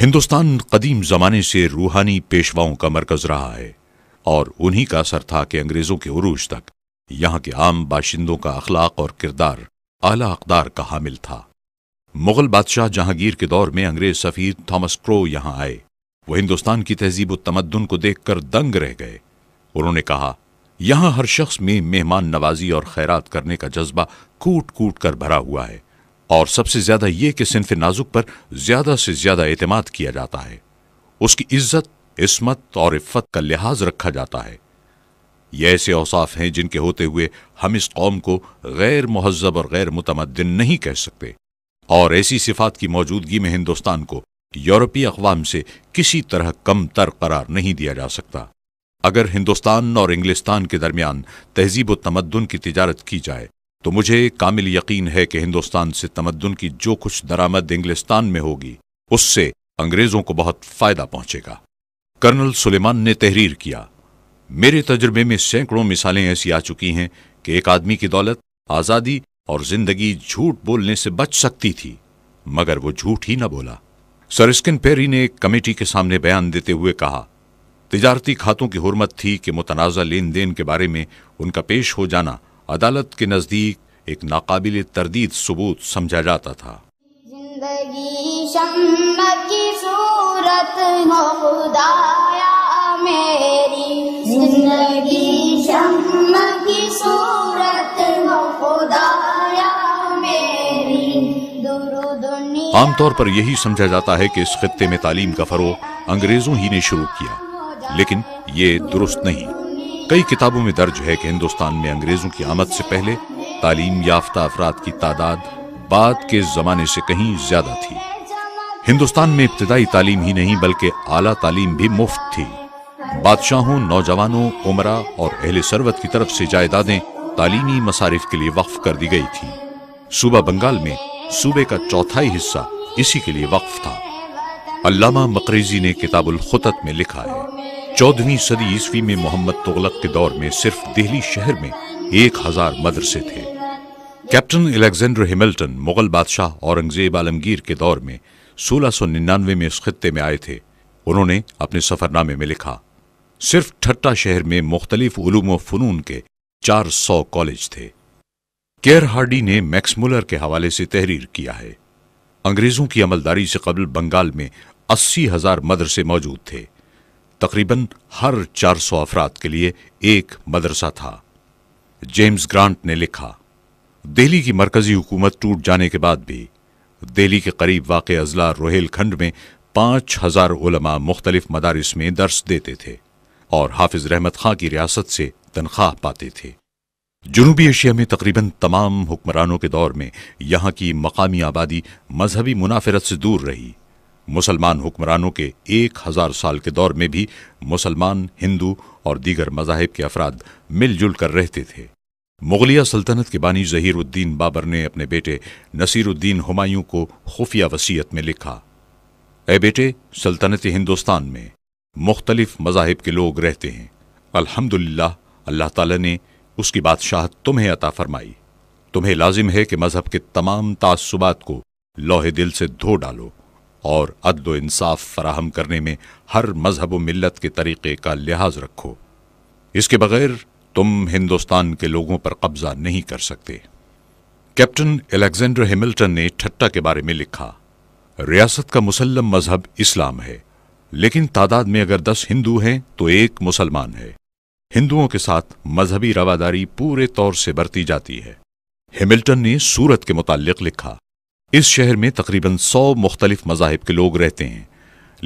ہندوستان قدیم زمانے سے روحانی پیشواؤں کا مرکز رہا ہے اور انہی کا اثر تھا کہ انگریزوں کے عروج تک یہاں کے عام باشندوں کا اخلاق اور کردار اعلی اقدار کا حامل تھا مغل بادشاہ جہانگیر کے دور میں انگریز سفیر تھامس کرو یہاں آئے وہ ہندوستان کی تہذیب و تمدن کو دیکھ کر دنگ رہ گئے انہوں نے کہا یہاں ہر شخص میں مہمان نوازی اور خیرات کرنے کا جذبہ کوٹ کوٹ کر بھرا ہوا ہے اور سب سے زیادہ یہ کہ صنف نازک پر زیادہ سے زیادہ اعتماد کیا جاتا ہے اس کی عزت عصمت اور عفت کا لحاظ رکھا جاتا ہے یہ ایسے اوصاف ہیں جن کے ہوتے ہوئے ہم اس قوم کو غیر مہذب اور غیر متمدن نہیں کہہ سکتے اور ایسی صفات کی موجودگی میں ہندوستان کو یورپی اقوام سے کسی طرح کم تر قرار نہیں دیا جا سکتا اگر ہندوستان اور انگلستان کے درمیان تہذیب و تمدن کی تجارت کی جائے تو مجھے کامل یقین ہے کہ ہندوستان سے تمدن کی جو کچھ درآمد انگلستان میں ہوگی اس سے انگریزوں کو بہت فائدہ پہنچے گا کرنل سلیمان نے تحریر کیا میرے تجربے میں سینکڑوں مثالیں ایسی آ چکی ہیں کہ ایک آدمی کی دولت آزادی اور زندگی جھوٹ بولنے سے بچ سکتی تھی مگر وہ جھوٹ ہی نہ بولا سرسکن پیری نے ایک کمیٹی کے سامنے بیان دیتے ہوئے کہا تجارتی کھاتوں کی حرمت تھی کہ متنازع لین دین کے بارے میں ان کا پیش ہو جانا عدالت کے نزدیک ایک ناقابل تردید ثبوت سمجھا جاتا تھا زندگی زندگی شمع شمع کی کی صورت صورت ہو ہو میری عام طور پر یہی سمجھا جاتا ہے کہ اس خطے میں تعلیم کا فروغ انگریزوں ہی نے شروع کیا لیکن یہ درست نہیں کئی کتابوں میں درج ہے کہ ہندوستان میں انگریزوں کی آمد سے پہلے تعلیم یافتہ افراد کی تعداد بعد کے زمانے سے کہیں زیادہ تھی ہندوستان میں ابتدائی تعلیم ہی نہیں بلکہ اعلیٰ تعلیم بھی مفت تھی بادشاہوں نوجوانوں عمرہ اور اہل سروت کی طرف سے جائیدادیں تعلیمی مصارف کے لیے وقف کر دی گئی تھیں صوبہ بنگال میں صوبے کا چوتھائی حصہ اسی کے لیے وقف تھا علامہ مقریزی نے کتاب الخطت میں لکھا ہے چودہویں صدی عیسوی میں محمد تغلق کے دور میں صرف دہلی شہر میں ایک ہزار مدرسے تھے کیپٹن الیگزینڈر ہیملٹن مغل بادشاہ اورنگزیب عالمگیر کے دور میں سولہ سو ننانوے میں اس خطے میں آئے تھے انہوں نے اپنے سفر نامے میں لکھا صرف ٹھٹا شہر میں مختلف علوم و فنون کے چار سو کالج تھے کیئر ہارڈی نے میکس مولر کے حوالے سے تحریر کیا ہے انگریزوں کی عملداری سے قبل بنگال میں اسی ہزار مدرسے موجود تھے تقریباً ہر چار سو افراد کے لیے ایک مدرسہ تھا جیمز گرانٹ نے لکھا دہلی کی مرکزی حکومت ٹوٹ جانے کے بعد بھی دہلی کے قریب واقع اضلاع روہیل کھنڈ میں پانچ ہزار علماء مختلف مدارس میں درس دیتے تھے اور حافظ رحمت خان کی ریاست سے تنخواہ پاتے تھے جنوبی ایشیا میں تقریباً تمام حکمرانوں کے دور میں یہاں کی مقامی آبادی مذہبی منافرت سے دور رہی مسلمان حکمرانوں کے ایک ہزار سال کے دور میں بھی مسلمان ہندو اور دیگر مذاہب کے افراد مل جل کر رہتے تھے مغلیہ سلطنت کے بانی ظہیر الدین بابر نے اپنے بیٹے نصیر الدین ہمایوں کو خفیہ وصیت میں لکھا اے بیٹے سلطنت ہندوستان میں مختلف مذاہب کے لوگ رہتے ہیں الحمدللہ اللہ تعالیٰ نے اس کی بادشاہت تمہیں عطا فرمائی تمہیں لازم ہے کہ مذہب کے تمام تعصبات کو لوہے دل سے دھو ڈالو اور عدل و انصاف فراہم کرنے میں ہر مذہب و ملت کے طریقے کا لحاظ رکھو اس کے بغیر تم ہندوستان کے لوگوں پر قبضہ نہیں کر سکتے کیپٹن الیگزینڈر ہیملٹن نے ٹھٹا کے بارے میں لکھا ریاست کا مسلم مذہب اسلام ہے لیکن تعداد میں اگر دس ہندو ہیں تو ایک مسلمان ہے ہندوؤں کے ساتھ مذہبی رواداری پورے طور سے برتی جاتی ہے ہیملٹن نے سورت کے متعلق لکھا اس شہر میں تقریباً سو مختلف مذاہب کے لوگ رہتے ہیں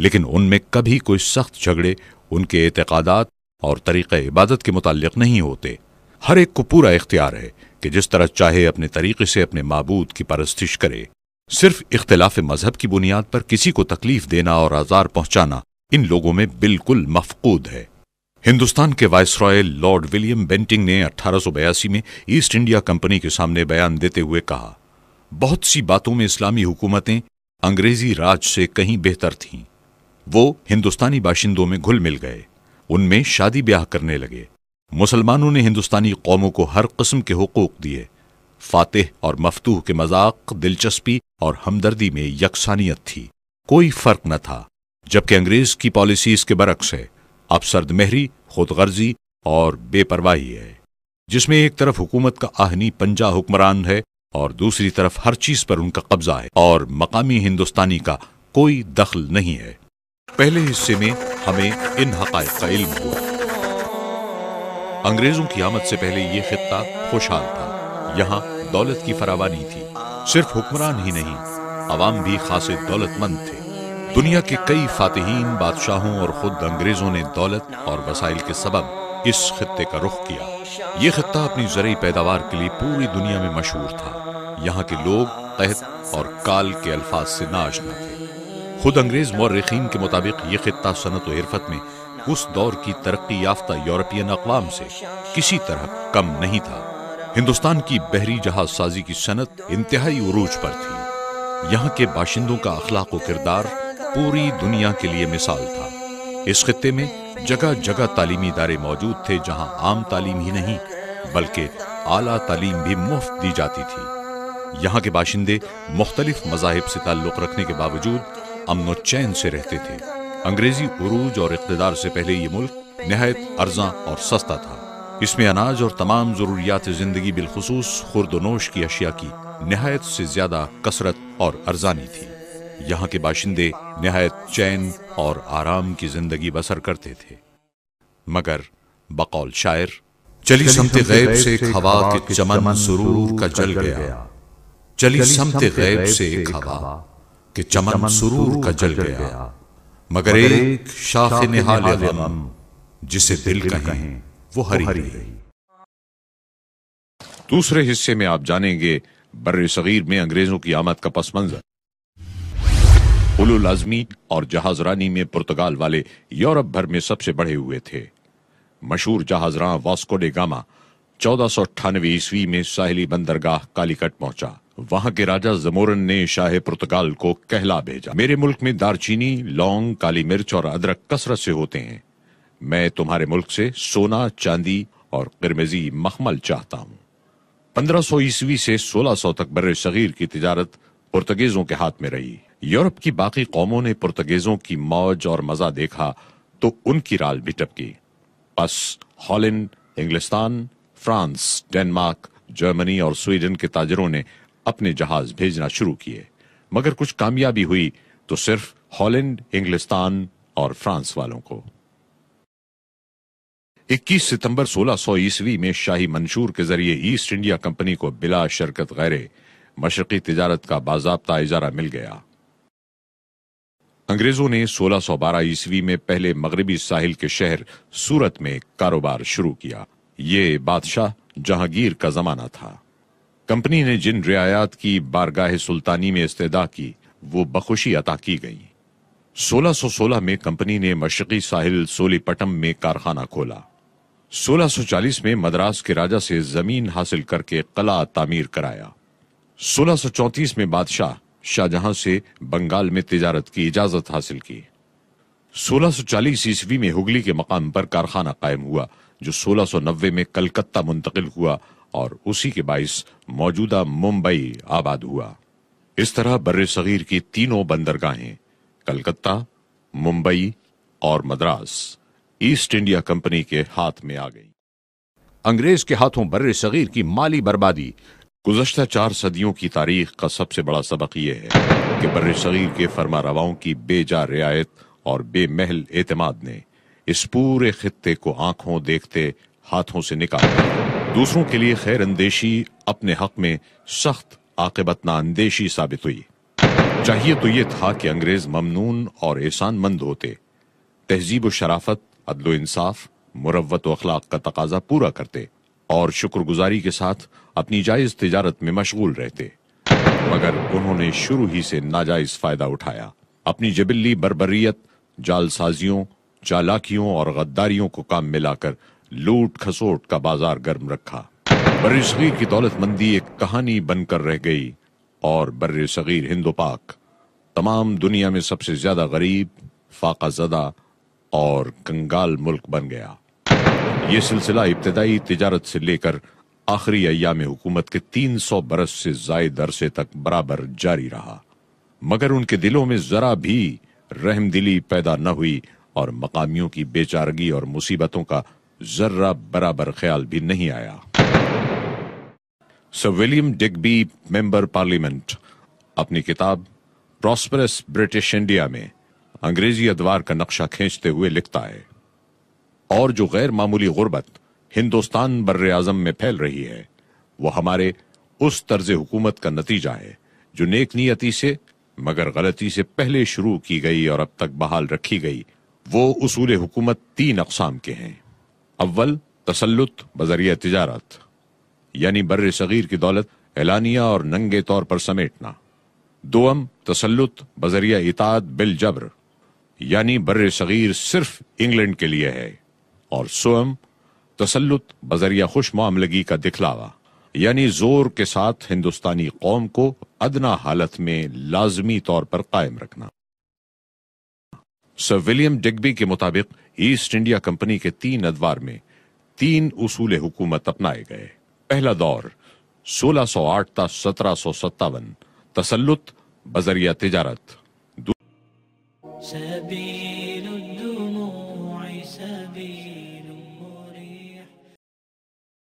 لیکن ان میں کبھی کوئی سخت جھگڑے ان کے اعتقادات اور طریقہ عبادت کے متعلق نہیں ہوتے ہر ایک کو پورا اختیار ہے کہ جس طرح چاہے اپنے طریقے سے اپنے معبود کی پرستش کرے صرف اختلاف مذہب کی بنیاد پر کسی کو تکلیف دینا اور آزار پہنچانا ان لوگوں میں بالکل مفقود ہے ہندوستان کے viceroy Lord William Bentinck نے اٹھارہ سو بیاسی میں ایسٹ انڈیا کمپنی کے سامنے بیان دیتے ہوئے کہا بہت سی باتوں میں اسلامی حکومتیں انگریزی راج سے کہیں بہتر تھیں وہ ہندوستانی باشندوں میں گھل مل گئے ان میں شادی بیاہ کرنے لگے مسلمانوں نے ہندوستانی قوموں کو ہر قسم کے حقوق دیے فاتح اور مفتوح کے مذاق دلچسپی اور ہمدردی میں یکسانیت تھی کوئی فرق نہ تھا جبکہ انگریز کی پالیسی اس کے برعکس ہے اب سرد مہری خود غرضی اور بے پرواہی ہے جس میں ایک طرف حکومت کا آہنی پنجا حکمران ہے اور دوسری طرف ہر چیز پر ان کا قبضہ ہے اور مقامی ہندوستانی کا کوئی دخل نہیں ہے پہلے حصے میں ہمیں ان حقائق کا علم ہوا انگریزوں کی آمد سے پہلے یہ خطہ خوشحال تھا یہاں دولت کی فراوانی تھی صرف حکمران ہی نہیں عوام بھی خاصے دولت مند تھے دنیا کے کئی فاتحین بادشاہوں اور خود انگریزوں نے دولت اور وسائل کے سبب اس خطے کا رخ کیا یہ خطہ اپنی زرعی پیداوار کے لیے پوری دنیا میں مشہور تھا یہاں کے لوگ قہد اور کال کے الفاظ سے ناشنا تھے خود انگریز مورخین کے مطابق یہ خطہ صنعت و حرفت میں اس دور کی ترقی یافتہ یورپین اقوام سے کسی طرح کم نہیں تھا ہندوستان کی بحری جہاز سازی کی صنعت انتہائی عروج پر تھی یہاں کے باشندوں کا اخلاق و کردار پوری دنیا کے لیے مثال تھا اس خطے میں جگہ جگہ تعلیمی ادارے موجود تھے جہاں عام تعلیم ہی نہیں بلکہ اعلیٰ تعلیم بھی مفت دی جاتی تھی یہاں کے باشندے مختلف مذاہب سے تعلق رکھنے کے باوجود امن و چین سے رہتے تھے انگریزی عروج اور اقتدار سے پہلے یہ ملک نہایت ارزاں اور سستا تھا اس میں اناج اور تمام ضروریات زندگی بالخصوص و نوش کی اشیاء کی نہایت سے زیادہ کثرت اور ارزانی تھی یہاں کے باشندے نہایت چین اور آرام کی زندگی بسر کرتے تھے مگر بقول شاعر چلی سمت غیب سے ایک ہوا کے چمن سرور کا جل گیا چلی سمت غیب سے ایک ہوا چمن سرور کا جل گیا مگر ایک شاخ غم جسے دل کہیں وہ ہری ہری دوسرے حصے میں آپ جانیں گے بر صغیر میں انگریزوں کی آمد کا پس منظر لازمی اور جہاز رانی میں پرتگال والے یورپ بھر میں سب سے بڑھے ہوئے تھے مشہور واسکو ڈے گاما چودہ سو اٹھانوے کو کہلا بھیجا میرے ملک میں دارچینی لونگ کالی مرچ اور ادرک کثرت سے ہوتے ہیں میں تمہارے ملک سے سونا چاندی اور قرمزی مخمل چاہتا ہوں پندرہ سو عیسوی سے سولہ سو تک بر صغیر کی تجارت پرتگیزوں کے ہاتھ میں رہی یورپ کی باقی قوموں نے پرتگیزوں کی موج اور مزہ دیکھا تو ان کی رال بھی ٹپکی بس ہالینڈ انگلستان فرانس ڈینمارک جرمنی اور سویڈن کے تاجروں نے اپنے جہاز بھیجنا شروع کیے مگر کچھ کامیابی ہوئی تو صرف ہالینڈ انگلستان اور فرانس والوں کو اکیس ستمبر سولہ سو عیسوی میں شاہی منشور کے ذریعے ایسٹ انڈیا کمپنی کو بلا شرکت غیرے مشرقی تجارت کا باضابطہ اجارہ مل گیا انگریزوں نے سولہ سو بارہ عیسوی میں پہلے مغربی ساحل کے شہر سورت میں کاروبار شروع کیا یہ بادشاہ جہانگیر کا زمانہ تھا کمپنی نے جن رعایات کی بارگاہ سلطانی میں استدا کی وہ بخوشی عطا کی گئی سولہ سو سولہ میں کمپنی نے مشرقی ساحل سولی پٹم میں کارخانہ کھولا سولہ سو چالیس میں مدراس کے راجہ سے زمین حاصل کر کے قلعہ تعمیر کرایا سولہ سو چونتیس میں بادشاہ شاہ جہاں سے بنگال میں تجارت کی اجازت حاصل کی سولہ سو چالیس عیسوی میں ہگلی کے مقام پر کارخانہ قائم ہوا جو سولہ سو نوے میں کلکتہ منتقل ہوا اور اسی کے باعث موجودہ ممبئی آباد ہوا اس طرح بر صغیر کی تینوں بندرگاہیں کلکتہ ممبئی اور مدراس ایسٹ انڈیا کمپنی کے ہاتھ میں آ گئی انگریز کے ہاتھوں بر صغیر کی مالی بربادی گزشتہ چار صدیوں کی تاریخ کا سب سے بڑا سبق یہ ہے کہ بر صغیر کے فرما رواؤں کی بے جا رعایت اور بے محل اعتماد نے اس پورے خطے کو آنکھوں دیکھتے ہاتھوں سے نکال دوسروں کے لیے خیر اندیشی اپنے حق میں سخت عاقبت اندیشی ثابت ہوئی چاہیے تو یہ تھا کہ انگریز ممنون اور احسان مند ہوتے تہذیب و شرافت عدل و انصاف مروت و اخلاق کا تقاضا پورا کرتے اور شکر گزاری کے ساتھ اپنی جائز تجارت میں مشغول رہتے مگر انہوں نے شروع ہی سے ناجائز فائدہ اٹھایا اپنی جبلی بربریت جال سازیوں چالاکیوں اور غداریوں کو کام ملا کر لوٹ کھسوٹ کا بازار گرم رکھا بر صغیر کی دولت مندی ایک کہانی بن کر رہ گئی اور بر صغیر ہند و پاک تمام دنیا میں سب سے زیادہ غریب فاقہ زدہ اور کنگال ملک بن گیا یہ سلسلہ ابتدائی تجارت سے لے کر آخری ایام حکومت کے تین سو برس سے زائد عرصے تک برابر جاری رہا مگر ان کے دلوں میں ذرا بھی رحم دلی پیدا نہ ہوئی اور مقامیوں کی بے چارگی اور مصیبتوں کا ذرہ برابر خیال بھی نہیں آیا sir William Digby member parliament اپنی کتاب پراسپرس برٹش انڈیا میں انگریزی ادوار کا نقشہ کھینچتے ہوئے لکھتا ہے اور جو غیر معمولی غربت ہندوستان بر اعظم میں پھیل رہی ہے وہ ہمارے اس طرز حکومت کا نتیجہ ہے جو نیک نیتی سے مگر غلطی سے پہلے شروع کی گئی اور اب تک بحال رکھی گئی وہ اصول حکومت تین اقسام کے ہیں اول تسلط بذریعہ تجارت یعنی بر صغیر کی دولت اعلانیہ اور ننگے طور پر سمیٹنا دوم تسلط بذریعہ اطاعت بل جبر یعنی بر صغیر صرف انگلینڈ کے لیے ہے اور سوئم تسلط بذریعہ خوش معاملگی کا دکھلاوا یعنی زور کے ساتھ ہندوستانی قوم کو ادنا حالت میں لازمی طور پر قائم رکھنا سر ولیم ڈگبی کے مطابق ایسٹ انڈیا کمپنی کے تین ادوار میں تین اصول حکومت اپنائے گئے پہلا دور سولہ سو آٹھ تا سترہ سو ستاون تسلط بذریعہ تجارت